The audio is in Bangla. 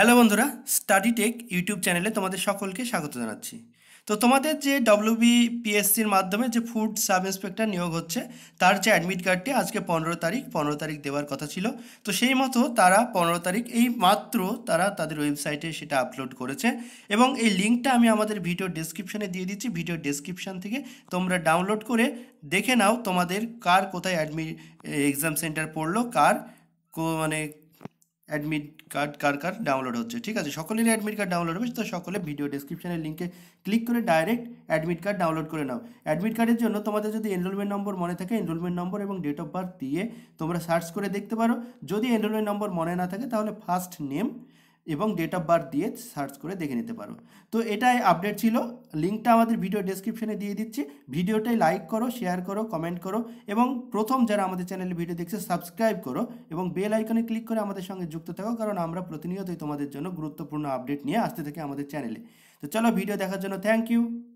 হ্যালো বন্ধুরা স্টাডি টেক ইউটিউব চ্যানেলে তোমাদের সকলকে স্বাগত জানাচ্ছি তো তোমাদের যে পিএসসির মাধ্যমে যে ফুড সাব ইন্সপেক্টর নিয়োগ হচ্ছে তার যে অ্যাডমিট কার্ডটি আজকে পনেরো তারিখ পনেরো তারিখ দেওয়ার কথা ছিল তো সেই মতো তারা পনেরো তারিখ এই মাত্র তারা তাদের ওয়েবসাইটে সেটা আপলোড করেছে এবং এই লিঙ্কটা আমি আমাদের ভিডিও ডেসক্রিপশানে দিয়ে দিচ্ছি ভিডিও ডিসক্রিপশান থেকে তোমরা ডাউনলোড করে দেখে নাও তোমাদের কার কোথায় অ্যাডমিট এক্সাম সেন্টার পড়লো কার মানে অ্যাডমিট কার্ড কার কার ডাউনলোড হচ্ছে ঠিক আছে সকলেরই অ্যাডমিট কার্ড ডাউনলোড হবে তো সকলে ভিডিও ডিসক্রিপশনের লিঙ্কে ক্লিক করে ডাইরেক্ট অ্যাডমিট কার্ড ডাউনলোড করে নাও অ্যাডমিট কার্ডের জন্য তোমাদের যদি এনরোলমেন্ট নম্বর মনে থাকে এনরোলমেন্ট নম্বর এবং ডেট অফ বার্থ দিয়ে তোমরা সার্চ করে দেখতে পারো যদি এনরোলমেন্ট নম্বর মনে না থাকে তাহলে ফার্স্ট নেম এবং ডেট অফ বার্থ দিয়ে সার্চ করে দেখে নিতে পারো তো এটাই আপডেট ছিল লিঙ্কটা আমাদের ভিডিও ডেসক্রিপশনে দিয়ে দিচ্ছি ভিডিওটাই লাইক করো শেয়ার করো কমেন্ট করো এবং প্রথম যারা আমাদের চ্যানেলে ভিডিও দেখছে সাবস্ক্রাইব করো এবং বেল আইকনে ক্লিক করে আমাদের সঙ্গে যুক্ত থাকো কারণ আমরা প্রতিনিয়তই তোমাদের জন্য গুরুত্বপূর্ণ আপডেট নিয়ে আসতে থাকি আমাদের চ্যানেলে তো চলো ভিডিও দেখার জন্য থ্যাংক ইউ